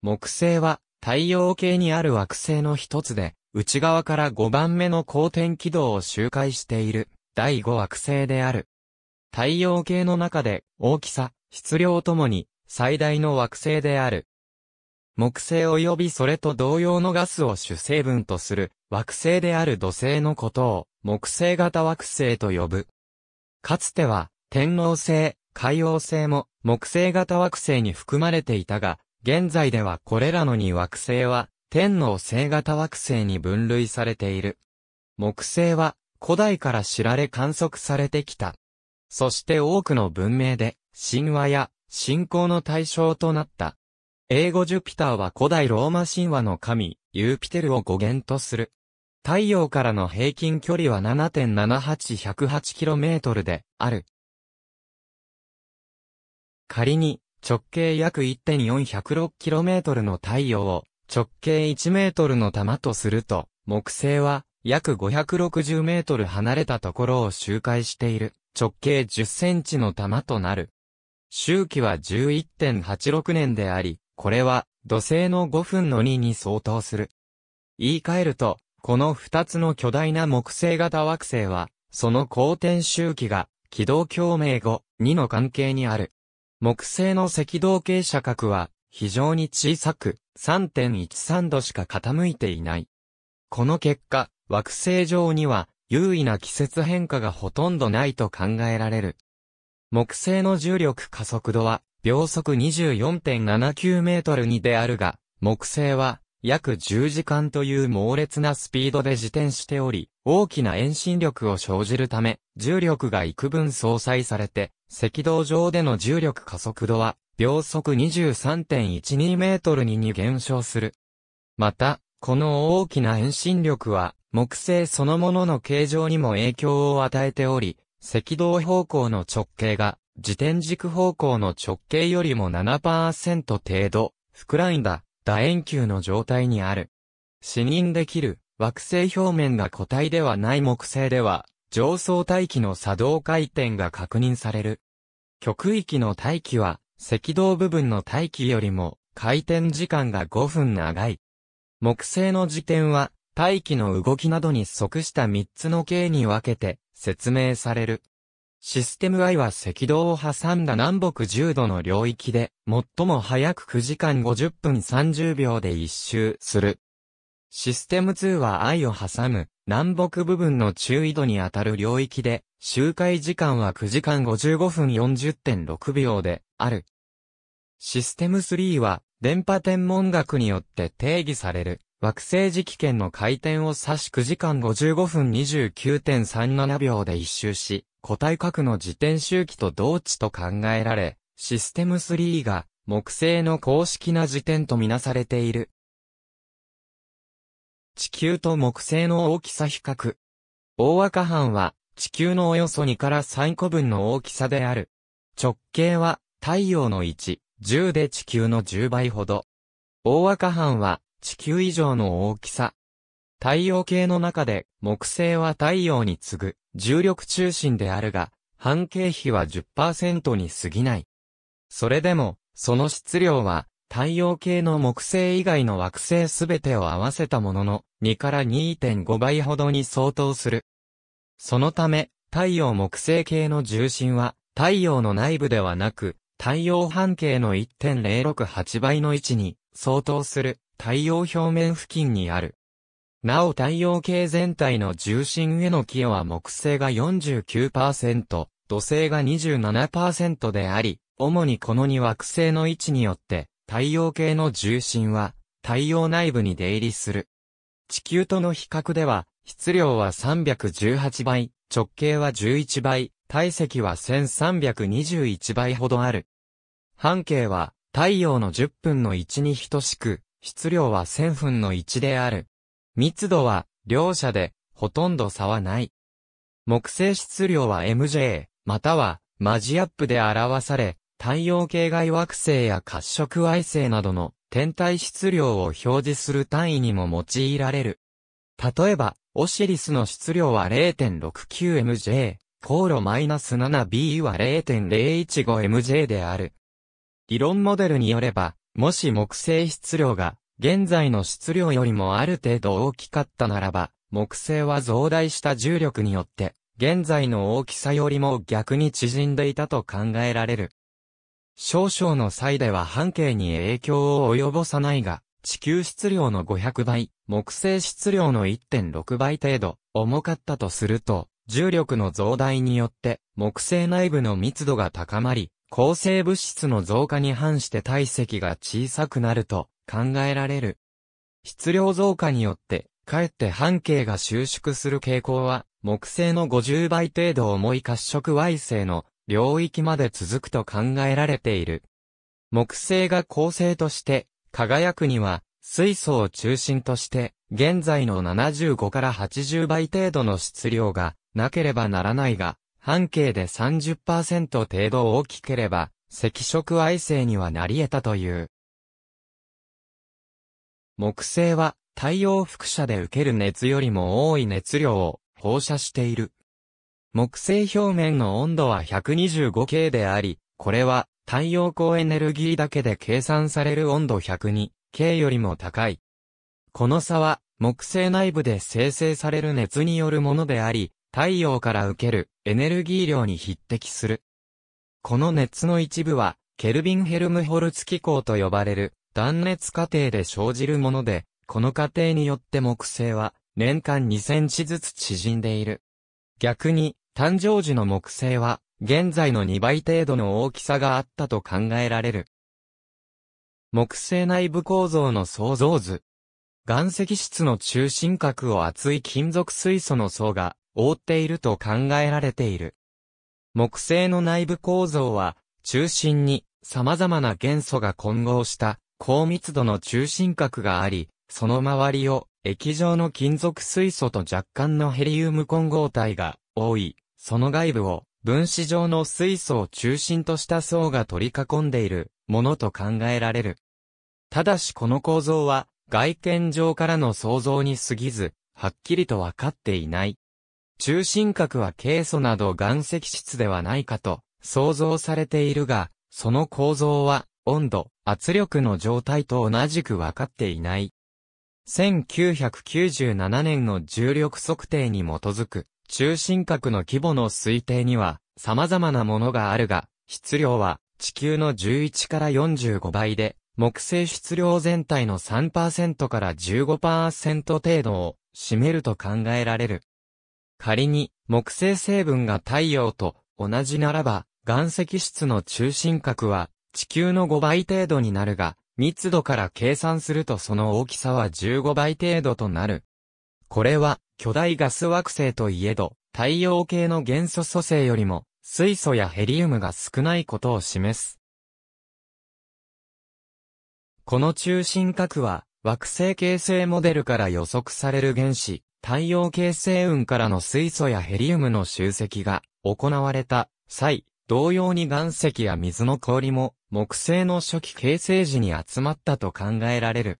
木星は太陽系にある惑星の一つで、内側から5番目の光転軌道を周回している第5惑星である。太陽系の中で大きさ、質量ともに最大の惑星である。木星及びそれと同様のガスを主成分とする惑星である土星のことを木星型惑星と呼ぶ。かつては天王星、海王星も木星型惑星に含まれていたが、現在ではこれらの2惑星は、天皇星型惑星に分類されている。木星は、古代から知られ観測されてきた。そして多くの文明で、神話や信仰の対象となった。英語ジュピターは古代ローマ神話の神、ユーピテルを語源とする。太陽からの平均距離は 7.7818km である。仮に、直径約 1.406km の太陽を直径 1m の玉とすると、木星は約 560m 離れたところを周回している直径 10cm の玉となる。周期は11.86年であり、これは土星の5分の2に相当する。言い換えると、この2つの巨大な木星型惑星は、その公転周期が軌道共鳴後2の関係にある。木星の赤道傾斜角は非常に小さく3.13度しか傾いていない。この結果、惑星上には優位な季節変化がほとんどないと考えられる。木星の重力加速度は秒速24.79メートルにであるが、木星は約10時間という猛烈なスピードで自転しており、大きな遠心力を生じるため、重力が幾分相殺されて、赤道上での重力加速度は、秒速23.12メートルに減少する。また、この大きな遠心力は、木星そのものの形状にも影響を与えており、赤道方向の直径が、自転軸方向の直径よりも7%程度、膨らんだ楕円球の状態にある。視認できる惑星表面が固体ではない木星では、上層大気の作動回転が確認される。極域の大気は、赤道部分の大気よりも、回転時間が5分長い。木星の時点は、大気の動きなどに即した3つの形に分けて説明される。システム I は赤道を挟んだ南北10度の領域で、最も早く9時間50分30秒で一周する。システム2は I を挟む南北部分の中緯度にあたる領域で、周回時間は9時間55分40.6秒である。システム3は電波天文学によって定義される惑星磁気圏の回転を指し9時間55分29.37秒で一周し、個体核の自転周期と同値と考えられ、システム3が木星の公式な時点とみなされている。地球と木星の大きさ比較。大赤斑は地球のおよそ2から3個分の大きさである。直径は太陽の1、10で地球の10倍ほど。大赤斑は地球以上の大きさ。太陽系の中で木星は太陽に次ぐ重力中心であるが、半径比は10%に過ぎない。それでも、その質量は、太陽系の木星以外の惑星すべてを合わせたものの、2から2.5倍ほどに相当する。そのため、太陽木星系の重心は、太陽の内部ではなく、太陽半径の1.068倍の位置に、相当する、太陽表面付近にある。なお太陽系全体の重心への寄与は木星が49%、土星が27%であり、主にこの2惑星の位置によって、太陽系の重心は、太陽内部に出入りする。地球との比較では、質量は318倍、直径は11倍、体積は1321倍ほどある。半径は、太陽の10分の1に等しく、質量は1000分の1である。密度は、両者で、ほとんど差はない。木星質量は MJ、または、マジアップで表され、太陽系外惑星や褐色矮星などの天体質量を表示する単位にも用いられる。例えば、オシリスの質量は 0.69MJ、航路 -7B は 0.015MJ である。理論モデルによれば、もし木星質量が現在の質量よりもある程度大きかったならば、木星は増大した重力によって、現在の大きさよりも逆に縮んでいたと考えられる。少々の際では半径に影響を及ぼさないが、地球質量の500倍、木星質量の1.6倍程度、重かったとすると、重力の増大によって、木星内部の密度が高まり、構成物質の増加に反して体積が小さくなると、考えられる。質量増加によって、かえって半径が収縮する傾向は、木星の50倍程度重い褐色矮星の領域まで続くと考えられている。木星が恒星として輝くには水素を中心として現在の75から80倍程度の質量がなければならないが半径で30%程度大きければ赤色矮星にはなり得たという。木星は太陽輻射で受ける熱よりも多い熱量を放射している。木星表面の温度は 125K であり、これは太陽光エネルギーだけで計算される温度 102K よりも高い。この差は木星内部で生成される熱によるものであり、太陽から受けるエネルギー量に匹敵する。この熱の一部は、ケルビン・ヘルムホルツ機構と呼ばれる断熱過程で生じるもので、この過程によって木星は年間2センチずつ縮んでいる。逆に、誕生時の木星は、現在の2倍程度の大きさがあったと考えられる。木星内部構造の創造図。岩石質の中心核を厚い金属水素の層が覆っていると考えられている。木星の内部構造は、中心に様々な元素が混合した高密度の中心核があり、その周りを液状の金属水素と若干のヘリウム混合体が多い、その外部を分子状の水素を中心とした層が取り囲んでいるものと考えられる。ただしこの構造は外見上からの想像に過ぎず、はっきりとわかっていない。中心核はケイ素など岩石質ではないかと想像されているが、その構造は温度、圧力の状態と同じく分かっていない。1997年の重力測定に基づく中心核の規模の推定には様々なものがあるが、質量は地球の11から45倍で、木星質量全体の3%から15%程度を占めると考えられる。仮に木星成分が太陽と同じならば、岩石質の中心核は地球の5倍程度になるが、密度から計算するとその大きさは15倍程度となる。これは、巨大ガス惑星といえど、太陽系の元素組成よりも、水素やヘリウムが少ないことを示す。この中心核は、惑星形成モデルから予測される原子、太陽形成雲からの水素やヘリウムの集積が行われた際、同様に岩石や水の氷も木星の初期形成時に集まったと考えられる。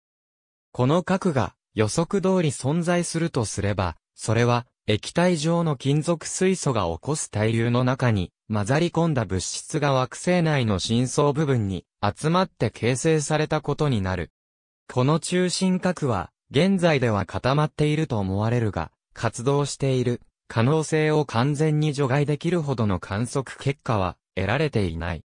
この核が予測通り存在するとすれば、それは液体状の金属水素が起こす対流の中に混ざり込んだ物質が惑星内の深層部分に集まって形成されたことになる。この中心核は現在では固まっていると思われるが、活動している可能性を完全に除外できるほどの観測結果は得られていない。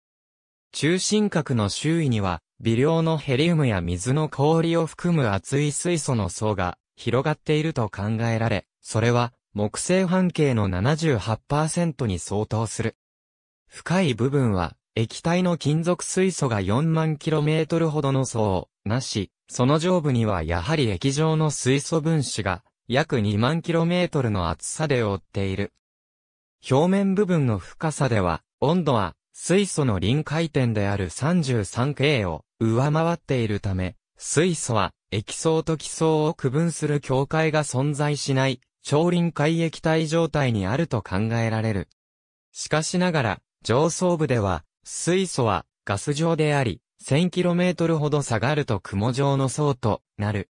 中心核の周囲には、微量のヘリウムや水の氷を含む厚い水素の層が広がっていると考えられ、それは木星半径の78%に相当する。深い部分は液体の金属水素が4万 km ほどの層をなし、その上部にはやはり液状の水素分子が約2万 km の厚さで覆っている。表面部分の深さでは温度は水素の臨界点である 33K を上回っているため、水素は液層と気層を区分する境界が存在しない超臨界液体状態にあると考えられる。しかしながら、上層部では、水素はガス状であり、1000km ほど下がると雲状の層となる。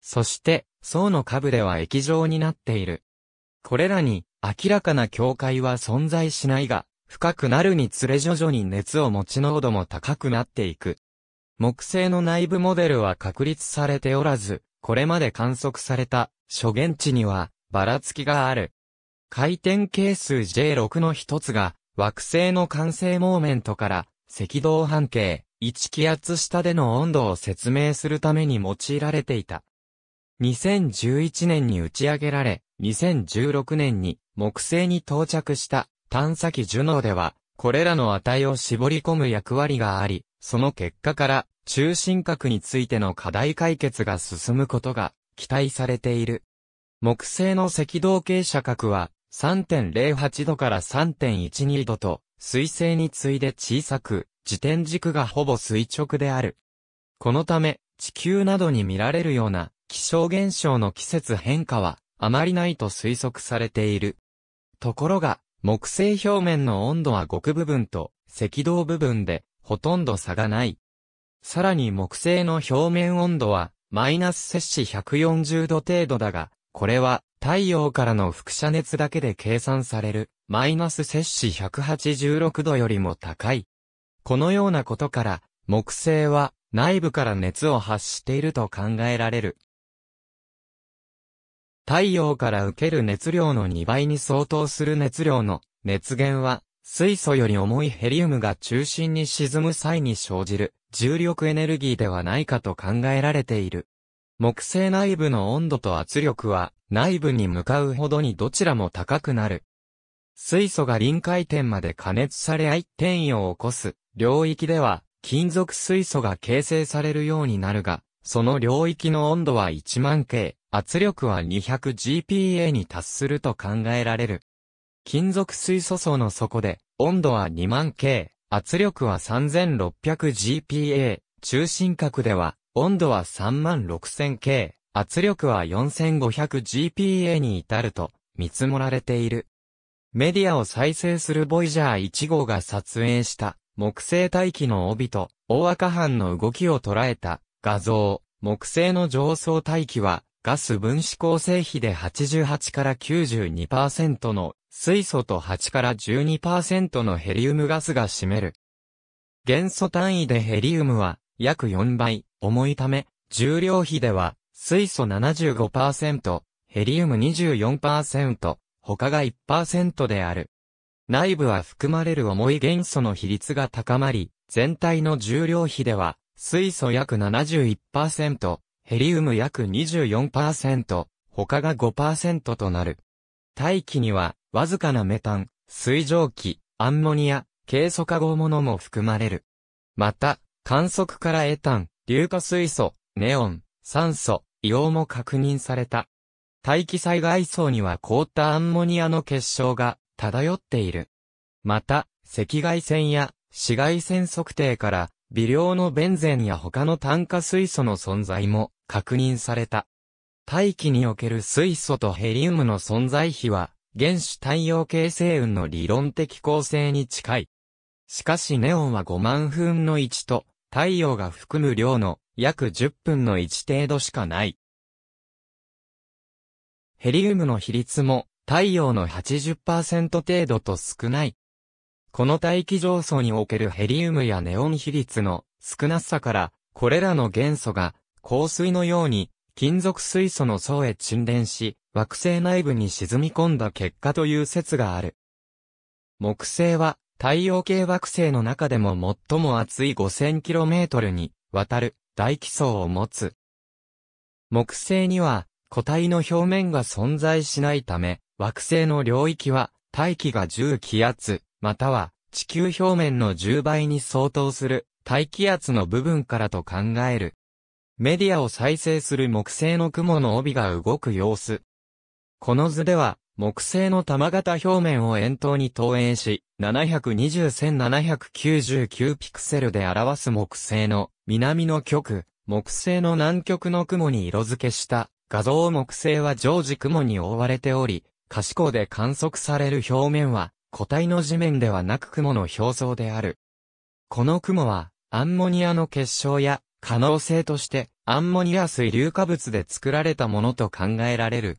そして、層の下部では液状になっている。これらに明らかな境界は存在しないが、深くなるにつれ徐々に熱を持ち濃度も高くなっていく。木星の内部モデルは確立されておらず、これまで観測された初現地にはばらつきがある。回転係数 J6 の一つが惑星の完成モーメントから赤道半径1気圧下での温度を説明するために用いられていた。2011年に打ち上げられ、2016年に木星に到着した探査機ジュノーでは、これらの値を絞り込む役割があり、その結果から中心核についての課題解決が進むことが期待されている。木星の赤道傾斜角は3.08度から3.12度と、水星に次いで小さく、自転軸がほぼ垂直である。このため、地球などに見られるような気象現象の季節変化はあまりないと推測されている。ところが、木星表面の温度は極部分と赤道部分でほとんど差がない。さらに木星の表面温度はマイナス摂氏140度程度だが、これは太陽からの輻射熱だけで計算されるマイナス摂氏186度よりも高い。このようなことから木星は内部から熱を発していると考えられる。太陽から受ける熱量の2倍に相当する熱量の熱源は、水素より重いヘリウムが中心に沈む際に生じる重力エネルギーではないかと考えられている。木星内部の温度と圧力は内部に向かうほどにどちらも高くなる。水素が臨界点まで加熱され相転移を起こす領域では金属水素が形成されるようになるが、その領域の温度は1万系。圧力は 200GPa に達すると考えられる。金属水素層の底で、温度は2万 K、圧力は 3600GPa、中心核では、温度は3万 6000K、圧力は 4500GPa に至ると、見積もられている。メディアを再生するボイジャー1号が撮影した木星大気の帯と大赤斑の動きを捉えた画像、木星の上層大気はガス分子構成比で88から92%の水素と8から12%のヘリウムガスが占める。元素単位でヘリウムは約4倍重いため、重量比では水素75%、ヘリウム24%、他が1%である。内部は含まれる重い元素の比率が高まり、全体の重量比では水素約71%、ヘリウム約24%、他が5%となる。大気には、わずかなメタン、水蒸気、アンモニア、軽素化合物も含まれる。また、観測からエタン、硫化水素、ネオン、酸素、硫黄も確認された。大気災害層には凍ったアンモニアの結晶が漂っている。また、赤外線や紫外線測定から微量のベンゼンや他の炭化水素の存在も確認された。大気における水素とヘリウムの存在比は、原子太陽系星雲の理論的構成に近い。しかしネオンは5万分の1と、太陽が含む量の約10分の1程度しかない。ヘリウムの比率も太陽の80%程度と少ない。この大気上層におけるヘリウムやネオン比率の少なさから、これらの元素が香水のように、金属水素の層へ沈殿し、惑星内部に沈み込んだ結果という説がある。木星は、太陽系惑星の中でも最も厚い 5000km にわたる大気層を持つ。木星には個体の表面が存在しないため、惑星の領域は大気が10気圧、または地球表面の10倍に相当する大気圧の部分からと考えるメディアを再生する木星の雲の帯が動く様子。この図では、木星の玉型表面を円筒に投影し、720,799ピクセルで表す木星の南の極、木星の南極の雲に色付けした画像木星は常時雲に覆われており、可視光で観測される表面は、個体の地面ではなく雲の表層である。この雲は、アンモニアの結晶や可能性としてアンモニア水硫化物で作られたものと考えられる。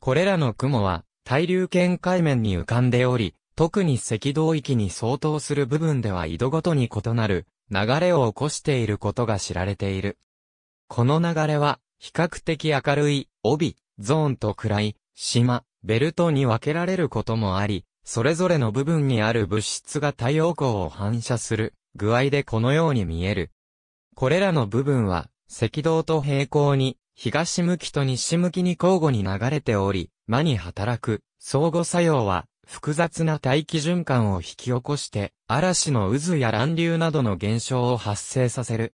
これらの雲は対流圏海面に浮かんでおり、特に赤道域に相当する部分では井戸ごとに異なる流れを起こしていることが知られている。この流れは比較的明るい帯、ゾーンと暗い島、ベルトに分けられることもあり、それぞれの部分にある物質が太陽光を反射する具合でこのように見える。これらの部分は、赤道と平行に、東向きと西向きに交互に流れており、間に働く、相互作用は、複雑な大気循環を引き起こして、嵐の渦や乱流などの現象を発生させる。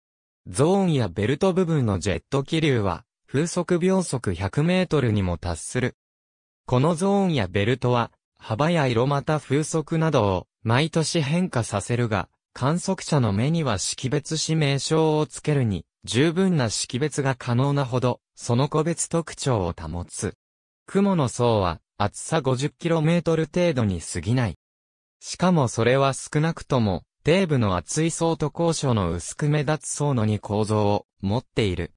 ゾーンやベルト部分のジェット気流は、風速秒速100メートルにも達する。このゾーンやベルトは、幅や色また風速などを毎年変化させるが、観測者の目には識別指名称をつけるに、十分な識別が可能なほど、その個別特徴を保つ。雲の層は、厚さ 50km 程度に過ぎない。しかもそれは少なくとも、底部の厚い層と高所の薄く目立つ層のに構造を持っている。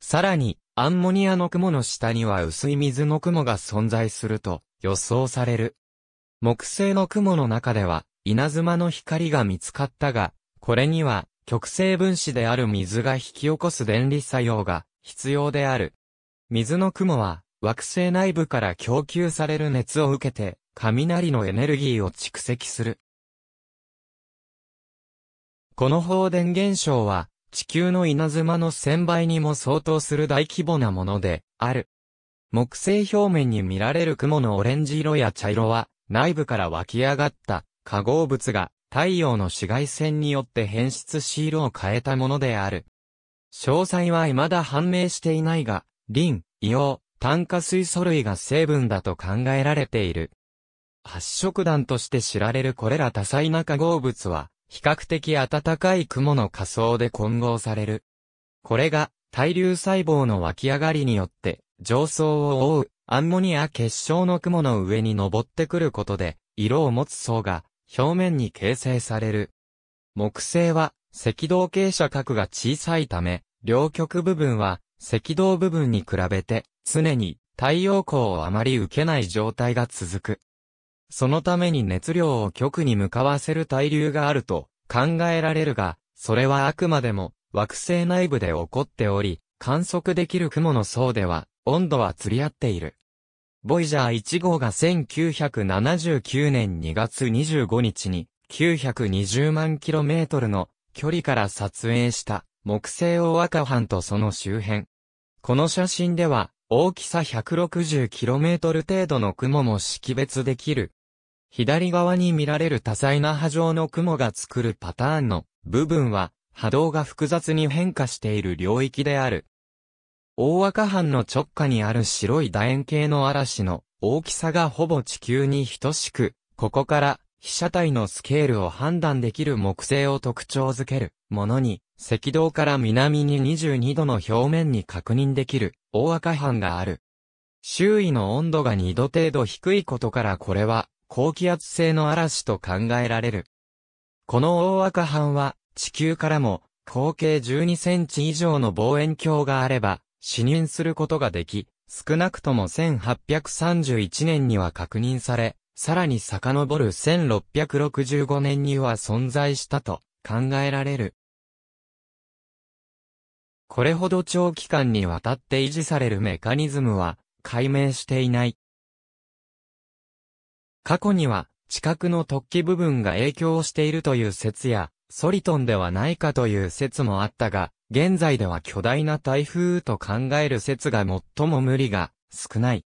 さらに、アンモニアの雲の下には薄い水の雲が存在すると予想される。木星の雲の中では、稲妻の光が見つかったが、これには、極性分子である水が引き起こす電離作用が必要である。水の雲は、惑星内部から供給される熱を受けて、雷のエネルギーを蓄積する。この放電現象は、地球の稲妻の1000倍にも相当する大規模なもので、ある。木星表面に見られる雲のオレンジ色や茶色は、内部から湧き上がった化合物が太陽の紫外線によって変質し色を変えたものである。詳細は未だ判明していないが、リン、硫黄、炭化水素類が成分だと考えられている。発色弾として知られるこれら多彩な化合物は、比較的暖かい雲の仮想で混合される。これが、対流細胞の湧き上がりによって、上層を覆う、アンモニア結晶の雲の上に登ってくることで、色を持つ層が、表面に形成される。木星は赤道傾斜角が小さいため、両極部分は赤道部分に比べて常に太陽光をあまり受けない状態が続く。そのために熱量を極に向かわせる対流があると考えられるが、それはあくまでも惑星内部で起こっており、観測できる雲の層では温度は釣り合っている。ボイジャー1号が1979年2月25日に920万キロメートルの距離から撮影した木星大赤藩とその周辺。この写真では大きさ1 6 0トル程度の雲も識別できる。左側に見られる多彩な波状の雲が作るパターンの部分は波動が複雑に変化している領域である。大赤藩の直下にある白い楕円形の嵐の大きさがほぼ地球に等しく、ここから被写体のスケールを判断できる木星を特徴づけるものに、赤道から南に22度の表面に確認できる大赤藩がある。周囲の温度が2度程度低いことからこれは高気圧性の嵐と考えられる。この大赤藩は地球からも合径12センチ以上の望遠鏡があれば視認することができ、少なくとも1831年には確認され、さらに遡る1665年には存在したと考えられる。これほど長期間にわたって維持されるメカニズムは解明していない。過去には地殻の突起部分が影響しているという説や、ソリトンではないかという説もあったが、現在では巨大な台風と考える説が最も無理が少ない。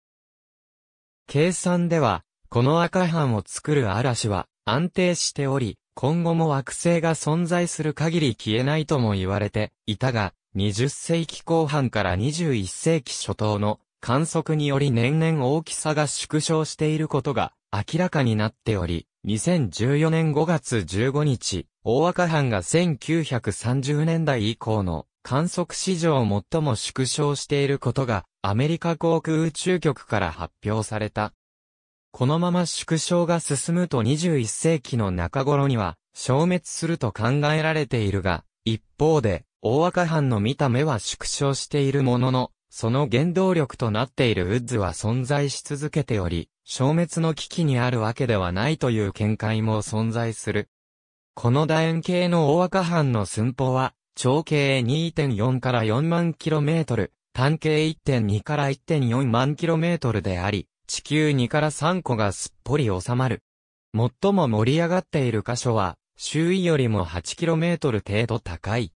計算では、この赤斑を作る嵐は安定しており、今後も惑星が存在する限り消えないとも言われていたが、20世紀後半から21世紀初頭の観測により年々大きさが縮小していることが明らかになっており、2014年5月15日、大赤藩が1930年代以降の観測史上最も縮小していることがアメリカ航空宇宙局から発表された。このまま縮小が進むと21世紀の中頃には消滅すると考えられているが、一方で大赤藩の見た目は縮小しているものの、その原動力となっているウッズは存在し続けており、消滅の危機にあるわけではないという見解も存在する。この楕円形の大赤藩の寸法は、長径2.4から4万 km、単径1.2から1.4万 km であり、地球2から3個がすっぽり収まる。最も盛り上がっている箇所は、周囲よりも 8km 程度高い。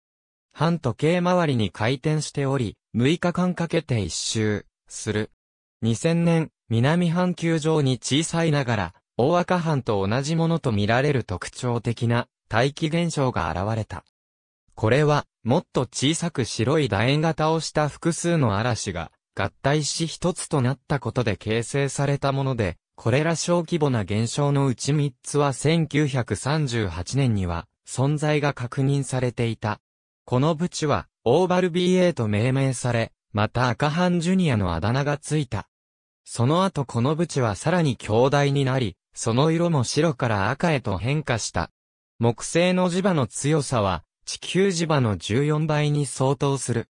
半時計回りに回転しており、6日間かけて一周、する。2000年、南半球上に小さいながら、大赤斑と同じものと見られる特徴的な大気現象が現れた。これは、もっと小さく白い楕円型をした複数の嵐が合体し一つとなったことで形成されたもので、これら小規模な現象のうち3つは1938年には存在が確認されていた。このブチは、オーバル BA と命名され、また赤ハジュニアのあだ名がついた。その後このブチはさらに強大になり、その色も白から赤へと変化した。木星の磁場の強さは、地球磁場の14倍に相当する。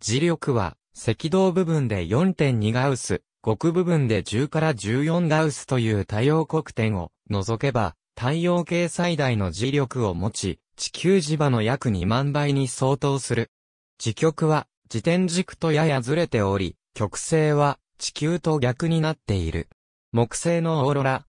磁力は、赤道部分で4.2ガウス、極部分で10から14ガウスという太陽黒点を除けば、太陽系最大の磁力を持ち、地球磁場の約2万倍に相当する。磁極は、自転軸とややずれており、極性は、地球と逆になっている。木星のオーロラ。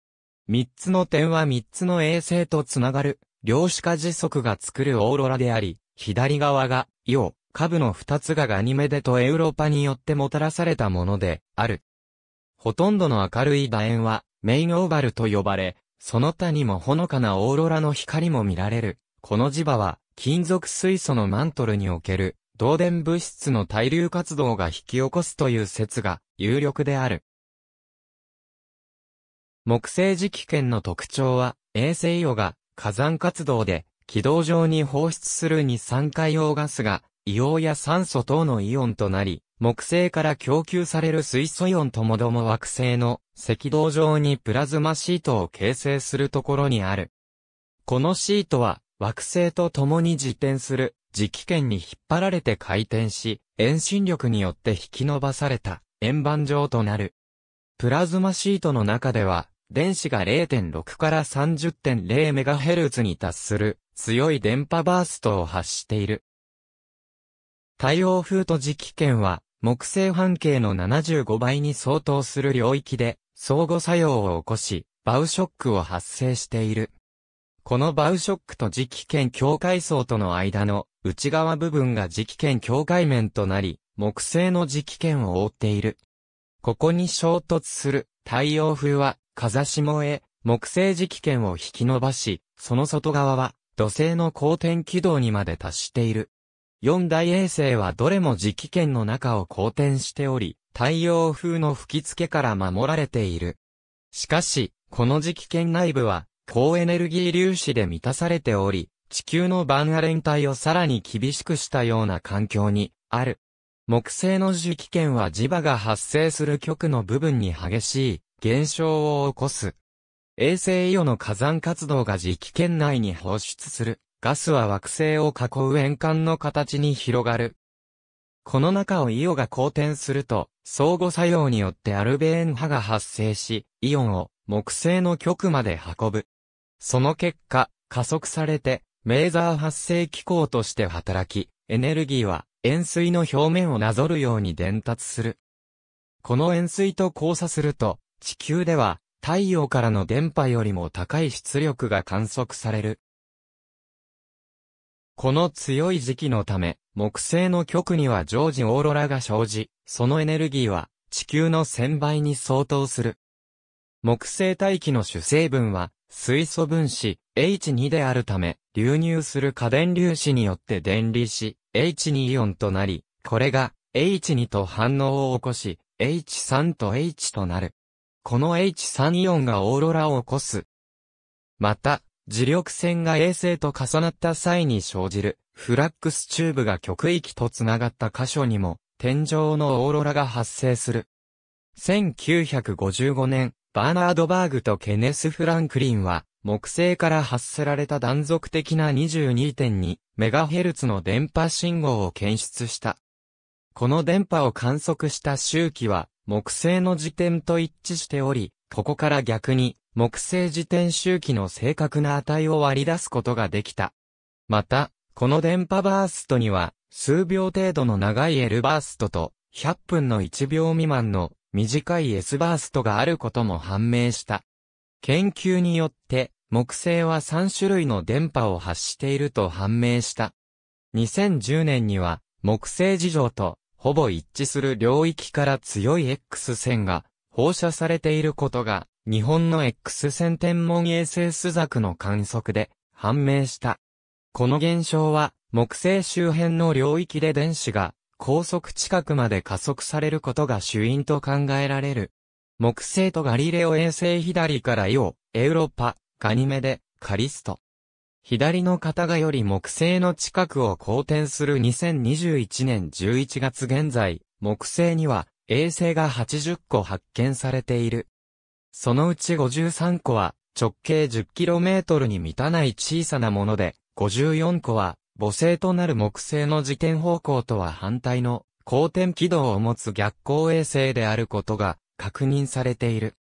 三つの点は三つの衛星とつながる、量子化時速が作るオーロラであり、左側が、イオ、下部の二つがガニメデとエウロパによってもたらされたもので、ある。ほとんどの明るい楕円は、メインオーバルと呼ばれ、その他にもほのかなオーロラの光も見られる。この磁場は、金属水素のマントルにおける、導電物質の対流活動が引き起こすという説が有力である。木星磁気圏の特徴は、衛星イオが火山活動で軌道上に放出する二酸化硫ガスが硫黄や酸素等のイオンとなり、木星から供給される水素イオンともども惑星の赤道上にプラズマシートを形成するところにある。このシートは惑星と共に自転する磁気圏に引っ張られて回転し、遠心力によって引き伸ばされた円盤状となる。プラズマシートの中では、電子が0.6から 30.0MHz に達する強い電波バーストを発している。太陽風と磁気圏は木星半径の75倍に相当する領域で相互作用を起こし、バウショックを発生している。このバウショックと磁気圏境界層との間の内側部分が磁気圏境界面となり、木星の磁気圏を覆っている。ここに衝突する太陽風は風下へ木星磁気圏を引き伸ばし、その外側は土星の公転軌道にまで達している。四大衛星はどれも磁気圏の中を公転しており、太陽風の吹き付けから守られている。しかし、この磁気圏内部は高エネルギー粒子で満たされており、地球のバンアレン帯をさらに厳しくしたような環境にある。木星の磁気圏は磁場が発生する極の部分に激しい現象を起こす。衛星イオの火山活動が磁気圏内に放出する。ガスは惑星を囲う円環の形に広がる。この中をイオが公転すると、相互作用によってアルベーン波が発生し、イオンを木星の極まで運ぶ。その結果、加速されて、メーザー発生機構として働き、エネルギーは塩水の表面をなぞるように伝達する。この塩水と交差すると、地球では太陽からの電波よりも高い出力が観測される。この強い時期のため、木星の極には常時オーロラが生じ、そのエネルギーは地球の1000倍に相当する。木星大気の主成分は水素分子 H2 であるため、流入する過電粒子によって電離し、H2 イオンとなり、これが H2 と反応を起こし、H3 と H となる。この H3 イオンがオーロラを起こす。また、磁力線が衛星と重なった際に生じる、フラックスチューブが極域と繋がった箇所にも、天井のオーロラが発生する。1955年、バーナード・バーグとケネス・フランクリンは、木星から発せられた断続的な2 2 2ヘルツの電波信号を検出した。この電波を観測した周期は、木星の時点と一致しており、ここから逆に、木星時点周期の正確な値を割り出すことができた。また、この電波バーストには、数秒程度の長い L バーストと、100分の1秒未満の短い S バーストがあることも判明した。研究によって、木星は3種類の電波を発していると判明した。2010年には、木星事情と、ほぼ一致する領域から強い X 線が放射されていることが、日本の X 線天文衛星スザクの観測で判明した。この現象は、木星周辺の領域で電子が高速近くまで加速されることが主因と考えられる。木星とガリレオ衛星左からイオ、エウロパ、ガニメデ、カリスト。左の方がより木星の近くを公転する2021年11月現在、木星には衛星が80個発見されている。そのうち53個は直径 10km に満たない小さなもので、54個は母星となる木星の自転方向とは反対の公転軌道を持つ逆光衛星であることが確認されている。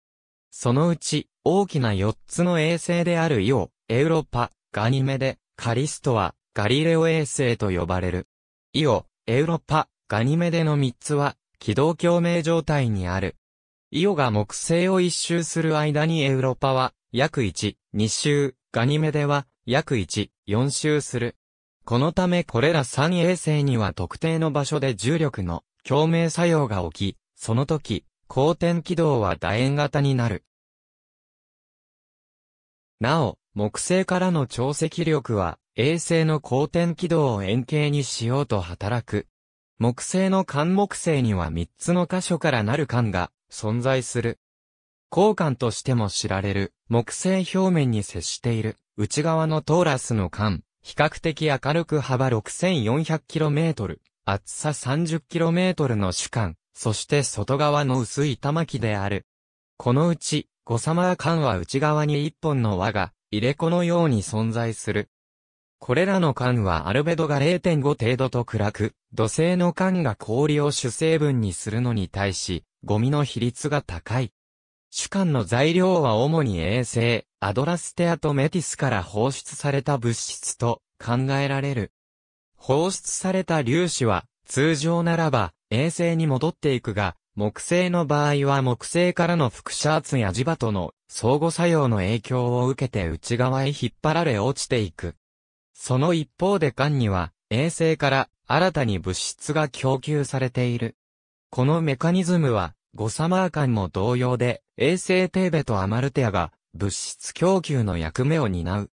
そのうち大きな4つの衛星であるイオ、エウロパ、ガニメデ、カリストはガリレオ衛星と呼ばれる。イオ、エウロパ、ガニメデの3つは軌道共鳴状態にある。イオが木星を一周する間にエウロパは約1、2周、ガニメデは約1、4周する。このためこれら3衛星には特定の場所で重力の共鳴作用が起き、その時、公転軌道は楕円型になる。なお、木星からの潮汐力は、衛星の公転軌道を円形にしようと働く。木星の間木星には3つの箇所からなる間が存在する。交換としても知られる木星表面に接している内側のトーラスの間、比較的明るく幅 6400km、厚さ 30km の主幹、そして外側の薄い玉木である。このうち、ゴサマー管は内側に一本の輪が、入れ子のように存在する。これらの管はアルベドが0.5程度と暗く、土星の管が氷を主成分にするのに対し、ゴミの比率が高い。主管の材料は主に衛星、アドラステアとメティスから放出された物質と考えられる。放出された粒子は、通常ならば、衛星に戻っていくが、木星の場合は木星からの複射圧や磁場との相互作用の影響を受けて内側へ引っ張られ落ちていく。その一方で間には、衛星から新たに物質が供給されている。このメカニズムは、ゴサマー間も同様で、衛星テーベとアマルテアが物質供給の役目を担う。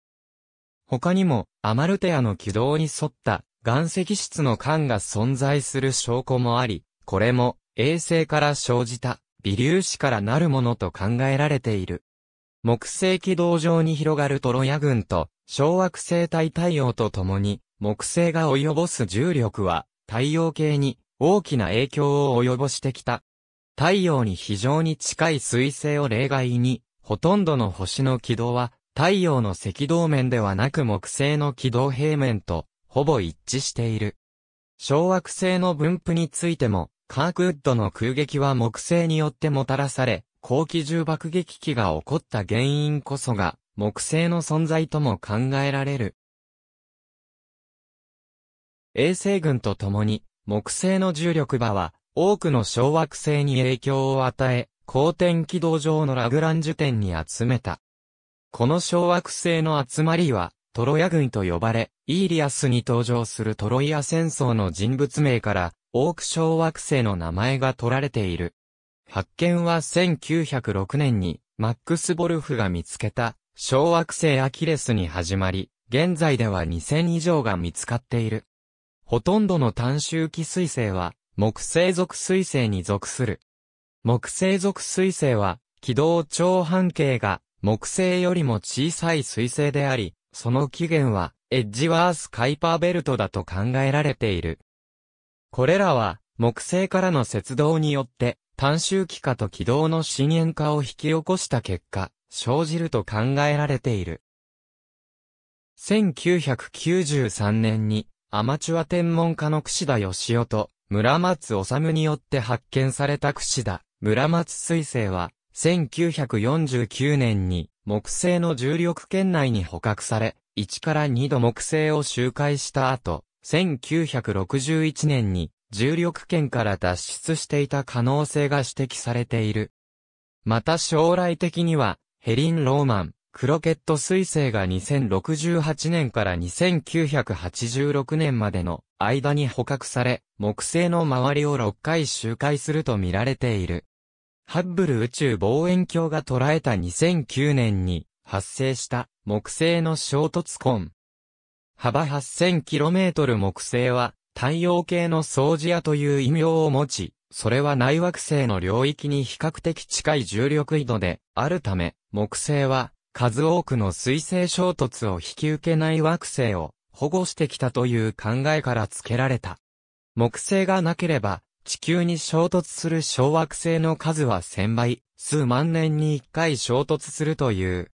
他にも、アマルテアの軌道に沿った岩石質の間が存在する証拠もあり、これも衛星から生じた微粒子からなるものと考えられている。木星軌道上に広がるトロヤ群と小惑星帯太陽と共に木星が及ぼす重力は太陽系に大きな影響を及ぼしてきた。太陽に非常に近い水星を例外に、ほとんどの星の軌道は、太陽の赤道面ではなく木星の軌道平面と、ほぼ一致している。小惑星の分布についても、カークウッドの空撃は木星によってもたらされ、高機重爆撃機が起こった原因こそが、木星の存在とも考えられる。衛星群と共に、木星の重力場は、多くの小惑星に影響を与え、公転軌道上のラグランジュ点に集めた。この小惑星の集まりは、トロヤ軍と呼ばれ、イーリアスに登場するトロイア戦争の人物名から、多く小惑星の名前が取られている。発見は1906年に、マックス・ボルフが見つけた、小惑星アキレスに始まり、現在では2000以上が見つかっている。ほとんどの単周期彗星は、木星属彗星に属する。木星属彗星は、軌道長半径が木星よりも小さい彗星であり、その起源は、エッジワース・カイパーベルトだと考えられている。これらは、木星からの接動によって、短周期化と軌道の深淵化を引き起こした結果、生じると考えられている。1993年に、アマチュア天文家の櫛田義夫と、村松治によって発見された櫛田、村松水星は、1949年に、木星の重力圏内に捕獲され、1から2度木星を周回した後、1961年に、重力圏から脱出していた可能性が指摘されている。また将来的には、ヘリン・ローマン、クロケット彗星が2068年から2986年までの間に捕獲され、木星の周りを6回周回すると見られている。ハッブル宇宙望遠鏡が捉えた2009年に発生した木星の衝突痕。幅 8000km 木星は太陽系の掃除屋という異名を持ち、それは内惑星の領域に比較的近い重力緯度であるため、木星は数多くの水星衝突を引き受けない惑星を保護してきたという考えから付けられた。木星がなければ、地球に衝突する小惑星の数は1000倍、数万年に1回衝突するという。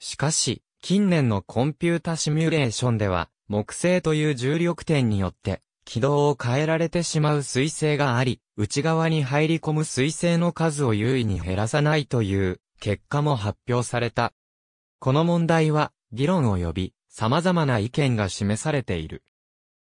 しかし、近年のコンピュータシミュレーションでは、木星という重力点によって、軌道を変えられてしまう水星があり、内側に入り込む水星の数を優位に減らさないという、結果も発表された。この問題は、議論及び、様々な意見が示されている。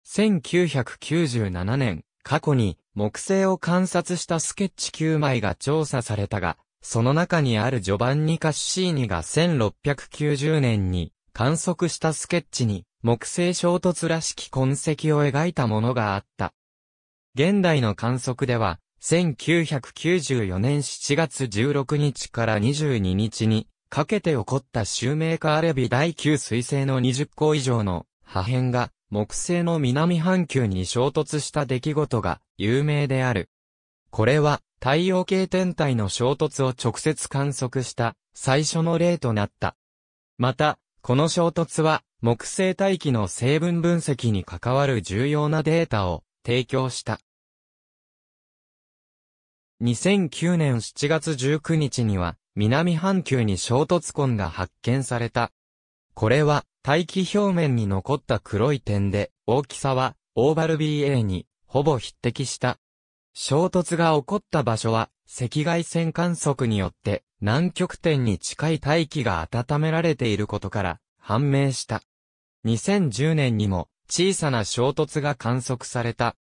1997年、過去に木星を観察したスケッチ9枚が調査されたが、その中にあるジョバンニ・カッシーニが1690年に観測したスケッチに木星衝突らしき痕跡を描いたものがあった。現代の観測では、1994年7月16日から22日にかけて起こったシューメーカーレビ第9彗星の20個以上の破片が木星の南半球に衝突した出来事が有名である。これは太陽系天体の衝突を直接観測した最初の例となった。また、この衝突は木星大気の成分分析に関わる重要なデータを提供した。2009年7月19日には南半球に衝突痕が発見された。これは大気表面に残った黒い点で、大きさはオーバル BA にほぼ匹敵した。衝突が起こった場所は赤外線観測によって南極点に近い大気が温められていることから判明した。2010年にも小さな衝突が観測された。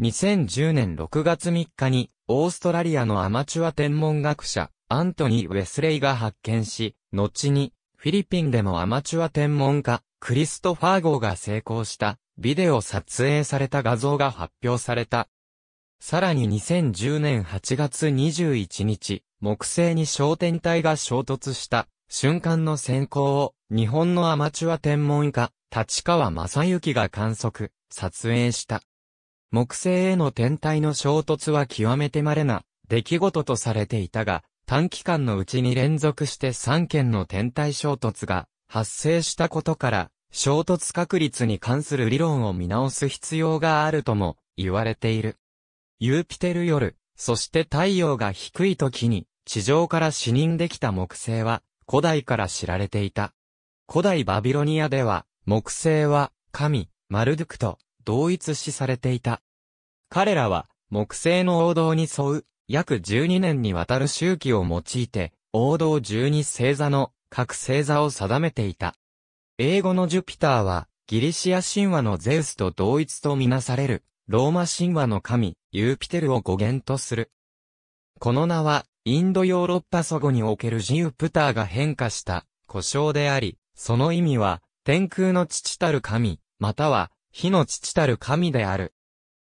2010年6月3日にオーストラリアのアマチュア天文学者アントニー・ウェスレイが発見し、後に、フィリピンでもアマチュア天文家、クリストファー号が成功した、ビデオ撮影された画像が発表された。さらに2010年8月21日、木星に小天体が衝突した瞬間の先行を日本のアマチュア天文家、立川正幸が観測、撮影した。木星への天体の衝突は極めて稀な出来事とされていたが、短期間のうちに連続して3件の天体衝突が発生したことから、衝突確率に関する理論を見直す必要があるとも言われている。ユーピテル夜、そして太陽が低い時に地上から視認できた木星は古代から知られていた。古代バビロニアでは木星は神、マルドゥクと同一視されていた。彼らは木星の王道に沿う約12年にわたる周期を用いて、王道12星座の各星座を定めていた。英語のジュピターは、ギリシア神話のゼウスと同一とみなされる、ローマ神話の神、ユーピテルを語源とする。この名は、インドヨーロッパ祖語におけるジウプターが変化した、故障であり、その意味は、天空の父たる神、または、火の父たる神である。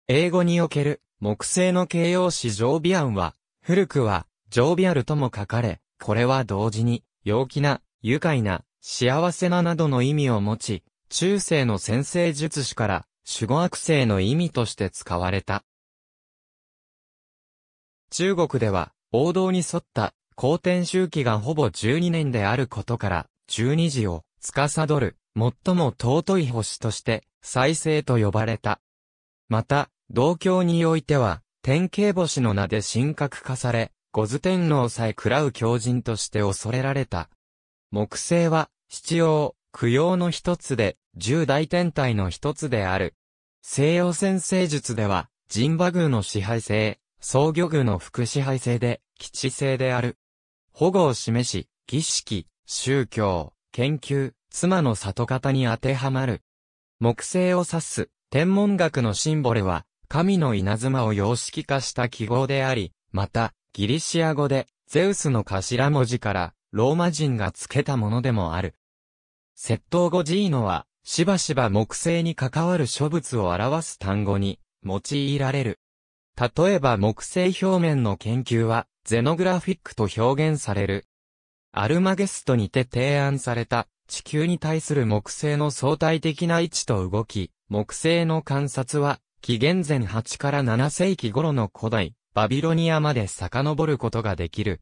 英語における、木星の形容詞常備案は、古くは、常備あるとも書かれ、これは同時に、陽気な、愉快な、幸せななどの意味を持ち、中世の先生術師から、守護悪星の意味として使われた。中国では、王道に沿った、後天周期がほぼ12年であることから、12時を、司る、最も尊い星として、再生と呼ばれた。また、同郷においては、天慶星の名で神格化され、五頭天皇さえ喰らう狂人として恐れられた。木星は、七曜、供養の一つで、十大天体の一つである。西洋先星術では、神馬宮の支配性、創魚宮の副支配性で、基地性である。保護を示し、儀式、宗教、研究、妻の里方に当てはまる。木星を指す、天文学のシンボルは、神の稲妻を様式化した記号であり、また、ギリシア語で、ゼウスの頭文字から、ローマ人が付けたものでもある。窃盗語ジーノは、しばしば木星に関わる諸物を表す単語に、用いられる。例えば木星表面の研究は、ゼノグラフィックと表現される。アルマゲストにて提案された、地球に対する木星の相対的な位置と動き、木星の観察は、紀元前8から7世紀頃の古代、バビロニアまで遡ることができる。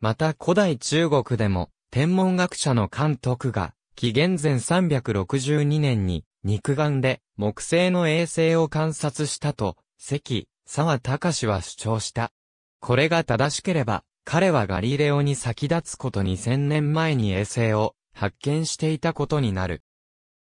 また古代中国でも、天文学者の監督が、紀元前362年に、肉眼で木星の衛星を観察したと、関、沢隆は主張した。これが正しければ、彼はガリレオに先立つこと2000年前に衛星を発見していたことになる。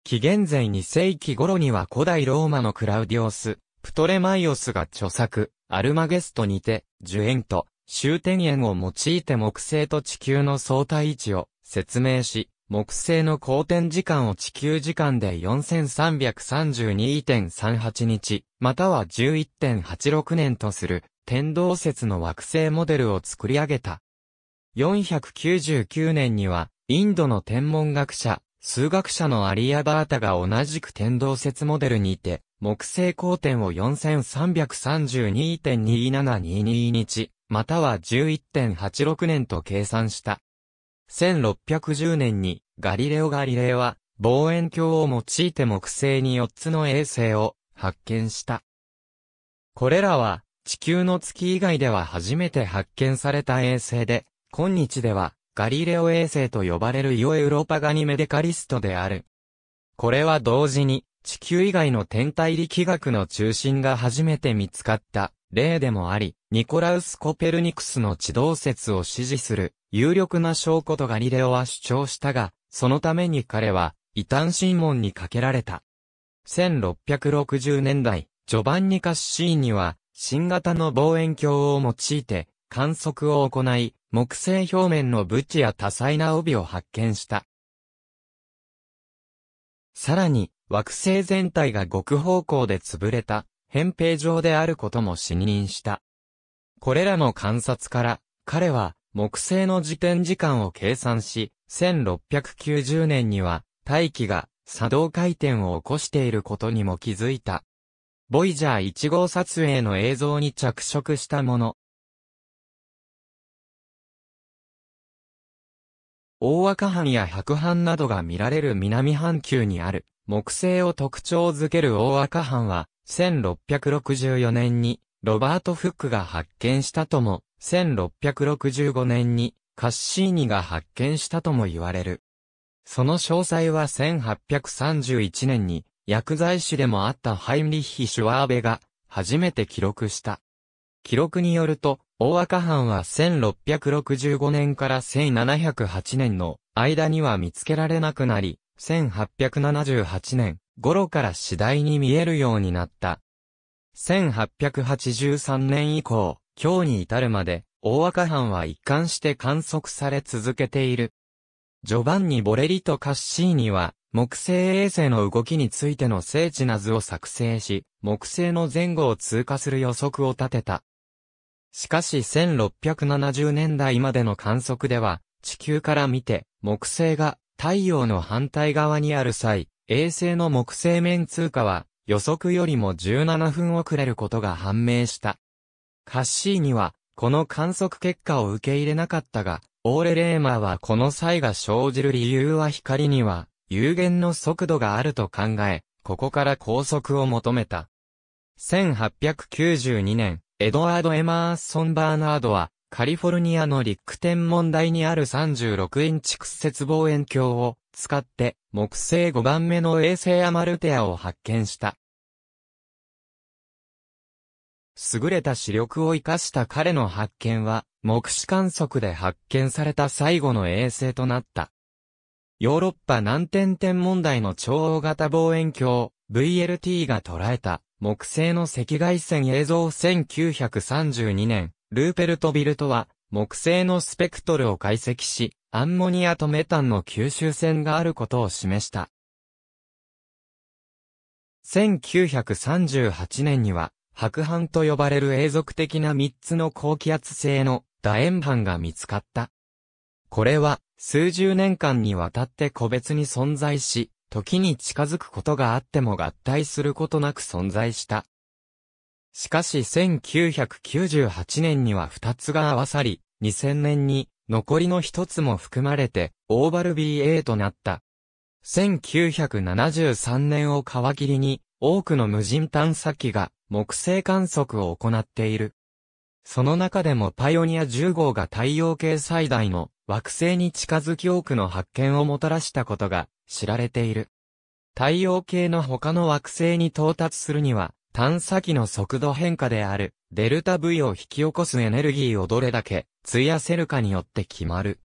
紀元前2世紀頃には古代ローマのクラウディオス、プトレマイオスが著作、アルマゲストにて、樹円と、終点円を用いて木星と地球の相対位置を説明し、木星の公転時間を地球時間で4332.38日、または11.86年とする、天動説の惑星モデルを作り上げた。499年には、インドの天文学者、数学者のアリアバータが同じく天動説モデルにて、木星光点を4332.2722日、または11.86年と計算した。1610年に、ガリレオ・ガリレイは、望遠鏡を用いて木星に4つの衛星を発見した。これらは、地球の月以外では初めて発見された衛星で、今日では、ガリレオ衛星と呼ばれるイオエウロパガニメデカリストである。これは同時に、地球以外の天体力学の中心が初めて見つかった例でもあり、ニコラウス・コペルニクスの地動説を支持する有力な証拠とガリレオは主張したが、そのために彼は異端審問にかけられた。1660年代、ジョバンニ・カッシーニは、新型の望遠鏡を用いて、観測を行い、木星表面のブチや多彩な帯を発見した。さらに、惑星全体が極方向で潰れた、扁平状であることも視認した。これらの観察から、彼は、木星の自転時間を計算し、1690年には、大気が作動回転を起こしていることにも気づいた。ボイジャー1号撮影の映像に着色したもの、大赤藩や白藩などが見られる南半球にある木星を特徴づける大赤藩は、1664年にロバート・フックが発見したとも、1665年にカッシーニが発見したとも言われる。その詳細は1831年に薬剤師でもあったハイムリッヒ・シュワーベが初めて記録した。記録によると、大赤藩は1665年から1708年の間には見つけられなくなり、1878年頃から次第に見えるようになった。1883年以降、今日に至るまで、大赤藩は一貫して観測され続けている。ジョバンニ・ボレリとカッシーニは、木星衛星の動きについての精地な図を作成し、木星の前後を通過する予測を立てた。しかし1670年代までの観測では、地球から見て、木星が太陽の反対側にある際、衛星の木星面通過は予測よりも17分遅れることが判明した。カッシーニは、この観測結果を受け入れなかったが、オーレ・レーマーはこの際が生じる理由は光には有限の速度があると考え、ここから高速を求めた。1892年、エドワード・エマーソン・バーナードは、カリフォルニアのリック天文台にある36インチ屈折望遠鏡を使って木星5番目の衛星アマルテアを発見した。優れた視力を生かした彼の発見は、目視観測で発見された最後の衛星となった。ヨーロッパ南天天問題の超大型望遠鏡 VLT が捉えた木星の赤外線映像1932年、ルーペルト・ビルトは、木星のスペクトルを解析し、アンモニアとメタンの吸収線があることを示した。1938年には、白斑と呼ばれる永続的な3つの高気圧性の楕円斑が見つかった。これは、数十年間にわたって個別に存在し、時に近づくことがあっても合体することなく存在した。しかし1998年には2つが合わさり、2000年に残りの1つも含まれて、オーバル BA となった。1973年を皮切りに、多くの無人探査機が木星観測を行っている。その中でもパイオニア10号が太陽系最大の惑星に近づき多くの発見をもたらしたことが知られている。太陽系の他の惑星に到達するには、探査機の速度変化である、デルタ V を引き起こすエネルギーをどれだけ費やせるかによって決まる。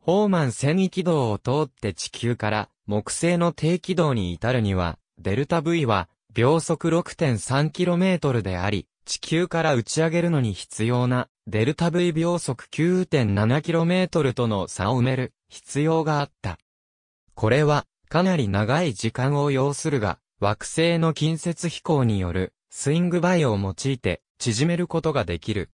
ホーマン戦域軌道を通って地球から木星の低軌道に至るには、デルタ V は秒速 6.3km であり、地球から打ち上げるのに必要なデルタ V 秒速 9.7km との差を埋める必要があった。これは、かなり長い時間を要するが、惑星の近接飛行による、スイングバイを用いて、縮めることができる。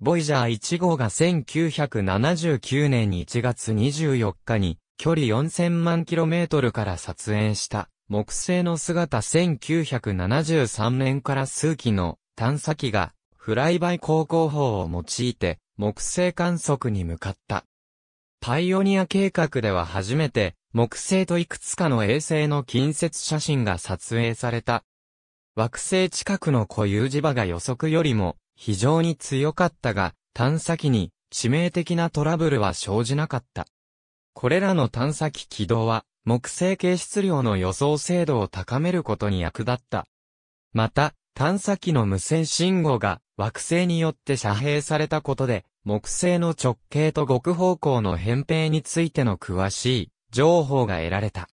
ボイジャー1号が1979年1月24日に、距離4000万トルから撮影した、木星の姿1973年から数機の探査機が、フライバイ航行法を用いて、木星観測に向かった。パイオニア計画では初めて、木星といくつかの衛星の近接写真が撮影された。惑星近くの固有磁場が予測よりも非常に強かったが、探査機に致命的なトラブルは生じなかった。これらの探査機軌道は、木星系質量の予想精度を高めることに役立った。また、探査機の無線信号が惑星によって遮蔽されたことで、木星の直径と極方向の扁平についての詳しい情報が得られた。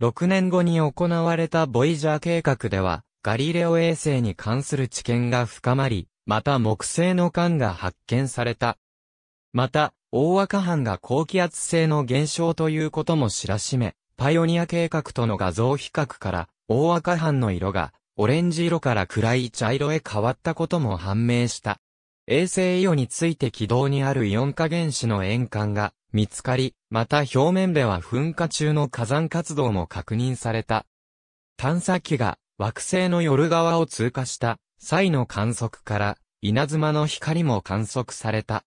6年後に行われたボイジャー計画では、ガリレオ衛星に関する知見が深まり、また木星の艦が発見された。また、大赤藩が高気圧性の減少ということも知らしめ、パイオニア計画との画像比較から、大赤藩の色が、オレンジ色から暗い茶色へ変わったことも判明した。衛星イオについて軌道にあるイオン化原子の円環が、見つかり、また表面では噴火中の火山活動も確認された。探査機が惑星の夜側を通過した際の観測から稲妻の光も観測された。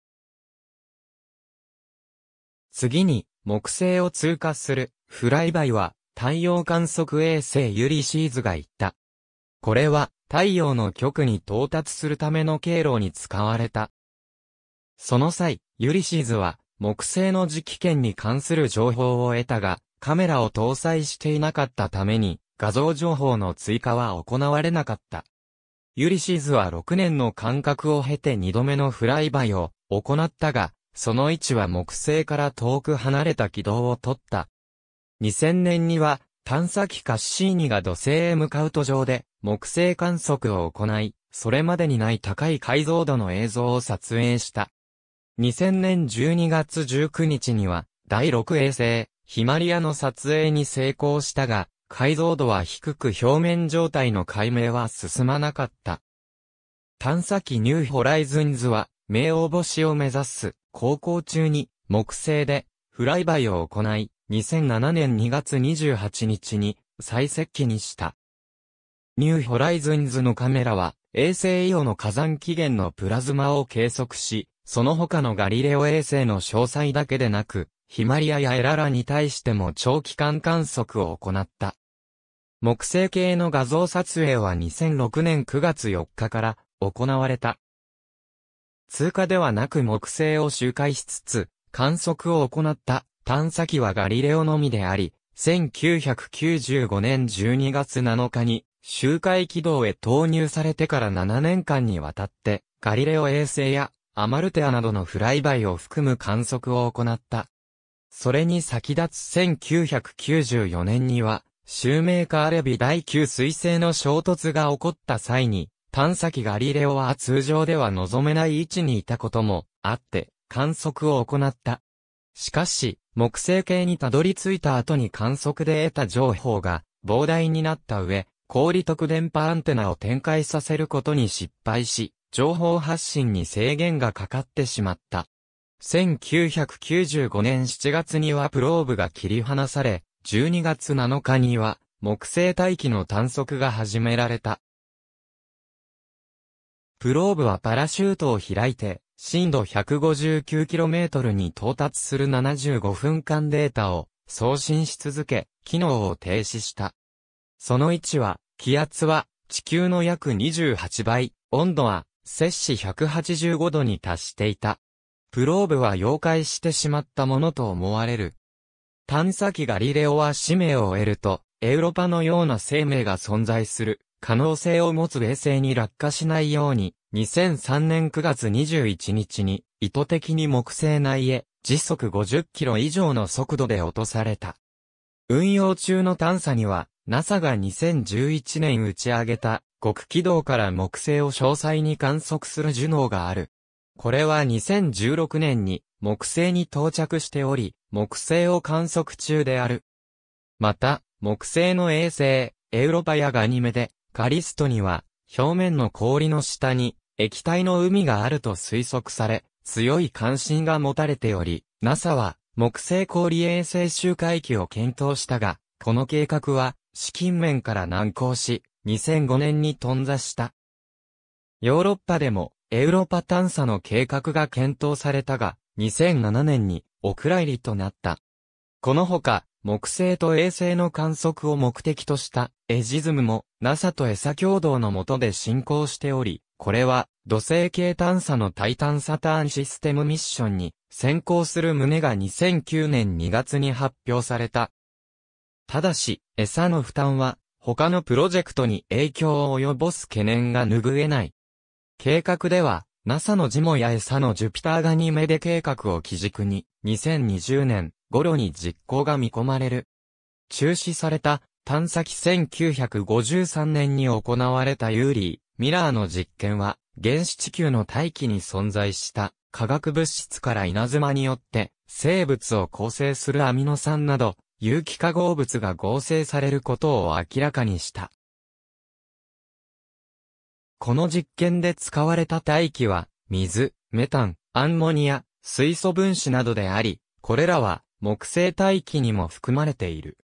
次に木星を通過するフライバイは太陽観測衛星ユリシーズが言った。これは太陽の極に到達するための経路に使われた。その際、ユリシーズは木星の磁気圏に関する情報を得たが、カメラを搭載していなかったために、画像情報の追加は行われなかった。ユリシーズは6年の間隔を経て2度目のフライバイを行ったが、その位置は木星から遠く離れた軌道をとった。2000年には探査機カッシーニが土星へ向かう途上で木星観測を行い、それまでにない高い解像度の映像を撮影した。2000年12月19日には、第6衛星、ヒマリアの撮影に成功したが、解像度は低く表面状態の解明は進まなかった。探査機ニューホライズンズは、冥王星を目指す、航行中に、木星で、フライバイを行い、2007年2月28日に、最接近にした。ニューホライズンズのカメラは、衛星イオの火山起源のプラズマを計測し、その他のガリレオ衛星の詳細だけでなく、ヒマリアやエララに対しても長期間観測を行った。木星系の画像撮影は2006年9月4日から行われた。通過ではなく木星を周回しつつ、観測を行った探査機はガリレオのみであり、1995年12月7日に周回軌道へ投入されてから7年間にわたって、ガリレオ衛星やアマルテアなどのフライバイを含む観測を行った。それに先立つ1994年には、シューメーカーレビ第9彗星の衝突が起こった際に、探査機ガリレオは通常では望めない位置にいたこともあって観測を行った。しかし、木星系にたどり着いた後に観測で得た情報が膨大になった上、氷特電波アンテナを展開させることに失敗し、情報発信に制限がかかってしまった。1995年7月にはプローブが切り離され、12月7日には木星大気の探測が始められた。プローブはパラシュートを開いて、深度 159km に到達する75分間データを送信し続け、機能を停止した。その位置は、気圧は地球の約28倍、温度は摂氏185度に達していた。プローブは溶解してしまったものと思われる。探査機ガリレオは使命を得ると、エウロパのような生命が存在する可能性を持つ衛星に落下しないように、2003年9月21日に意図的に木星内へ時速50キロ以上の速度で落とされた。運用中の探査には、NASA が2011年打ち上げた極軌道から木星を詳細に観測する受能がある。これは2016年に木星に到着しており、木星を観測中である。また、木星の衛星、エウロパやガニメで、カリストには、表面の氷の下に、液体の海があると推測され、強い関心が持たれており、NASA は、木星氷衛星周回機を検討したが、この計画は、資金面から難航し、2005年に頓挫した。ヨーロッパでも、エウロパ探査の計画が検討されたが、2007年に、お蔵入りとなった。このほか、木星と衛星の観測を目的としたエジズムも NASA とエサ共同の下で進行しており、これは土星系探査のタイタンサターンシステムミッションに先行する旨が2009年2月に発表された。ただし、エサの負担は他のプロジェクトに影響を及ぼす懸念が拭えない。計画では、NASA のジモやエサのジュピターガニメデ計画を基軸に、2020年頃に実行が見込まれる。中止された探査機1953年に行われたユーリー、ミラーの実験は、原始地球の大気に存在した化学物質から稲妻によって生物を構成するアミノ酸など有機化合物が合成されることを明らかにした。この実験で使われた大気は、水、メタン、アンモニア、水素分子などであり、これらは木星大気にも含まれている。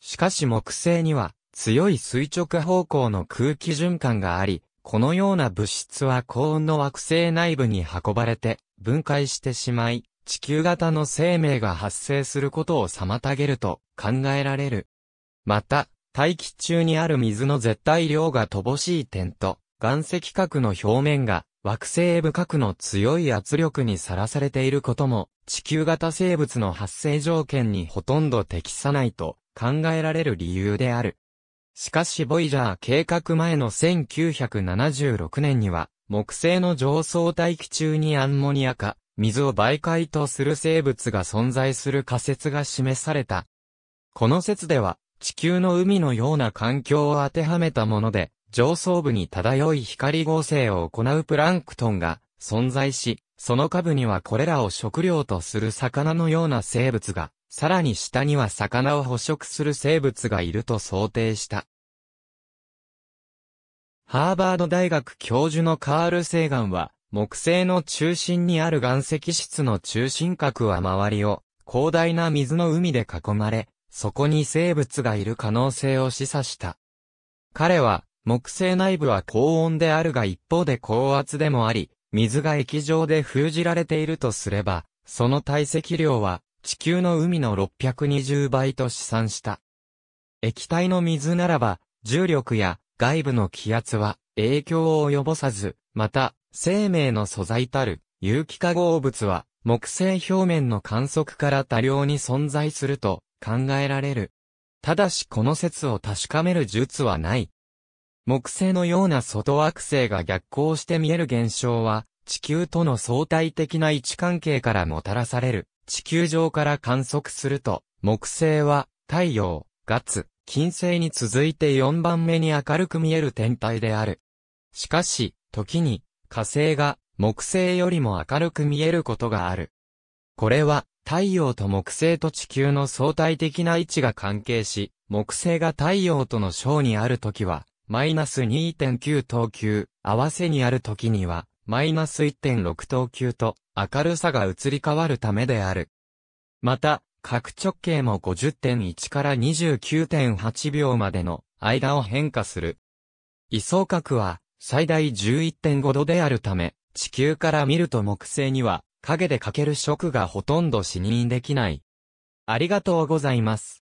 しかし木星には強い垂直方向の空気循環があり、このような物質は高温の惑星内部に運ばれて分解してしまい、地球型の生命が発生することを妨げると考えられる。また、大気中にある水の絶対量が乏しい点と、岩石核の表面が惑星部核の強い圧力にさらされていることも、地球型生物の発生条件にほとんど適さないと考えられる理由である。しかし、ボイジャー計画前の1976年には、木星の上層大気中にアンモニア化、水を媒介とする生物が存在する仮説が示された。この説では、地球の海のような環境を当てはめたもので、上層部に漂い光合成を行うプランクトンが存在し、その下部にはこれらを食料とする魚のような生物が、さらに下には魚を捕食する生物がいると想定した。ハーバード大学教授のカール・セーガンは、木星の中心にある岩石質の中心核は周りを広大な水の海で囲まれ、そこに生物がいる可能性を示唆した。彼は、木星内部は高温であるが一方で高圧でもあり、水が液状で封じられているとすれば、その体積量は地球の海の620倍と試算した。液体の水ならば、重力や外部の気圧は影響を及ぼさず、また、生命の素材たる有機化合物は、木星表面の観測から多量に存在すると考えられる。ただしこの説を確かめる術はない。木星のような外惑星が逆行して見える現象は、地球との相対的な位置関係からもたらされる。地球上から観測すると、木星は太陽、ツ、金星に続いて4番目に明るく見える天体である。しかし、時に、火星が木星よりも明るく見えることがある。これは、太陽と木星と地球の相対的な位置が関係し、木星が太陽との章にあるときは、マイナス2.9等級、合わせにあるときには、マイナス1.6等級と、明るさが移り変わるためである。また、角直径も50.1から29.8秒までの間を変化する。位相角は、最大11.5度であるため、地球から見ると木星には、影で欠ける色がほとんど視認できない。ありがとうございます。